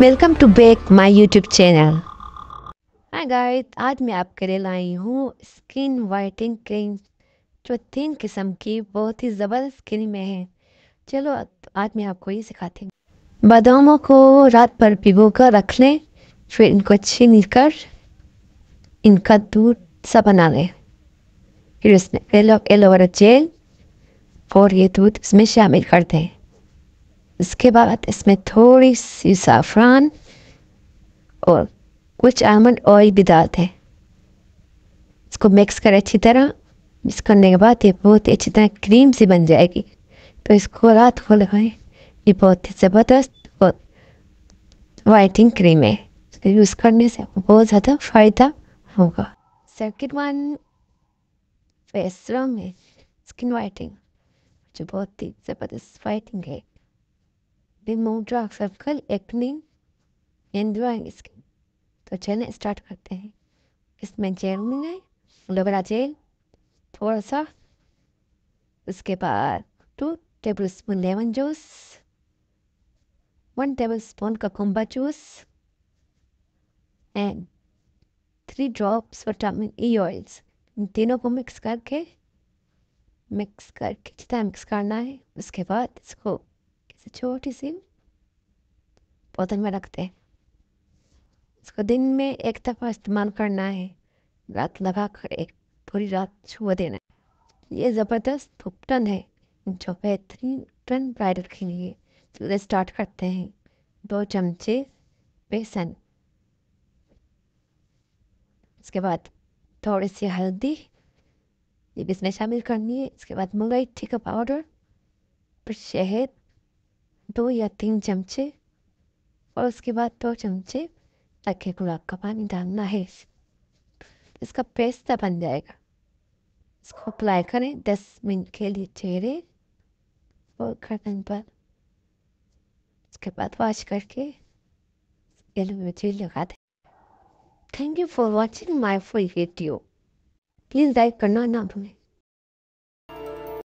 welcome to back my YouTube channel hi guys आज मैं आपके लिए लाई हूँ स्किन वाइटिंग क्रीम जो तीन किस्म की बहुत ही ज़बरदस्त क्रीम है चलो आज मैं आपको ये सिखाती हूँ बादामों को रात भर भिगो कर रख लें फिर इनको छीन कर इनका दूध सा बना लें फिर इसमें एलोवेरा जेल और ये दूध इसमें शामिल कर दें इसके बाद इसमें थोड़ी सी साफ़रान और कुछ आलमंड ऑयल भी डालते हैं इसको मिक्स करें अच्छी तरह मिक्स करने के बाद ये बहुत ही अच्छी तरह क्रीम सी बन जाएगी तो इसको रात को लगाएं ये बहुत ही ज़बरदस्त और वाइटिंग क्रीम है इसको यूज़ करने से बहुत ज़्यादा फ़ायदा होगा सर्किट वन फेस है स्किन वाइटिंग जो बहुत ही ज़बरदस्त वाइटिंग है remove dark circle acne and drying skin तो चलने स्टार्ट करते हैं इसमें जेल मिलाए लबरा जेल थोड़ा सा उसके बाद two tablespoon lemon juice one tablespoon cucumber juice and three drops vitamin E oils इन तीनों को मिक्स करके मिक्स करके जितना मिक्स करना है उसके बाद इसको से छोटी सी पौधन में रखते हैं इसको दिन में एक दफ़ा इस्तेमाल करना है रात लगा कर एक पूरी रात छुआ देना है ये ज़बरदस्त थुपटन है जो बेहतरीन टन ब्राइडल के लिए चूल्हे स्टार्ट करते हैं दो चमचे बेसन इसके बाद थोड़ी सी हल्दी ये भी इसमें शामिल करनी है इसके बाद मलाई ठीक पाउडर फिर शहद दो या तीन चमचे और उसके बाद दो चमचे रखे गुलाब का पानी डालना है इसका पेस्ट बन जाएगा इसको अप्लाई करें दस मिनट के लिए चेहरे और गर्दन पर उसके बाद वॉश करके एलोवेरा लगा दें thank you for watching my full video please like करना ना भूलें